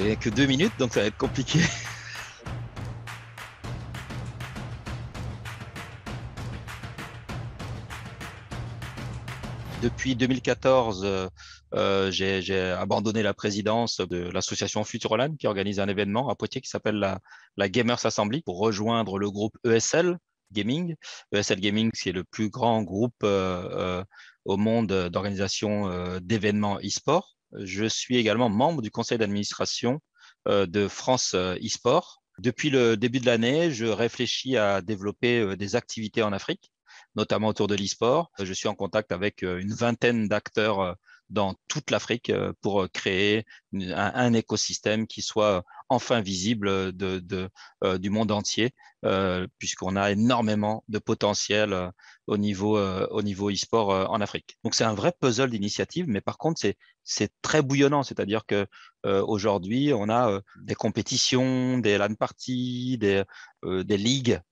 J'ai que deux minutes, donc ça va être compliqué. Depuis 2014, euh, euh, j'ai abandonné la présidence de l'association Futuroland qui organise un événement à Poitiers qui s'appelle la, Gamers Assembly pour rejoindre le groupe ESL Gaming. ESL Gaming, c'est le plus grand groupe euh, au monde d'organisation d'événements e-sport. Je suis également membre du conseil d'administration euh, de France euh, eSport. Depuis le début de l'année, je réfléchis à développer euh, des activités en Afrique, notamment autour de l'e-sport. Je suis en contact avec une vingtaine d'acteurs dans toute l'Afrique pour créer un, écosystème qui soit enfin visible du monde entier euh, puisqu'on a énormément de potentiel euh, au niveau euh, au niveau e-sport en Afrique. Donc c'est un vrai puzzle d'initiative, mais par contre c'est très bouillonnant, c'est-à-dire que aujourd'hui on a des compétitions, des LAN parties, des des ligues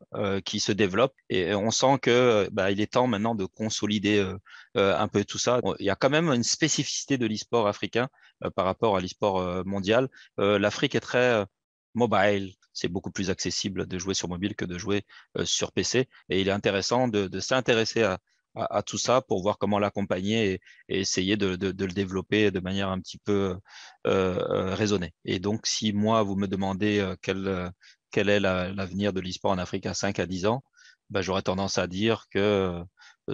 qui se développent et on sent que bah, il est temps maintenant de consolider un peu tout ça. Il y a quand même une spécificité de l'e-sport africain par rapport à l'e-sport mondial. L'Afrique est très mobile. C'est beaucoup plus accessible de jouer sur mobile que de jouer euh, sur PC. Et il est intéressant de, s'intéresser à, tout ça pour voir comment l'accompagner et, essayer de, le développer de manière un petit peu euh, euh, raisonnée. Et donc, si moi, vous me demandez quel, est l'avenir de l'e-sport en Afrique à 5 à 10 ans, bah, j'aurais tendance à dire que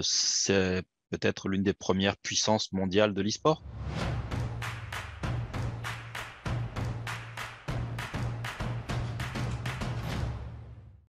c'est peut-être l'une des premières puissances mondiales de l'e-sport.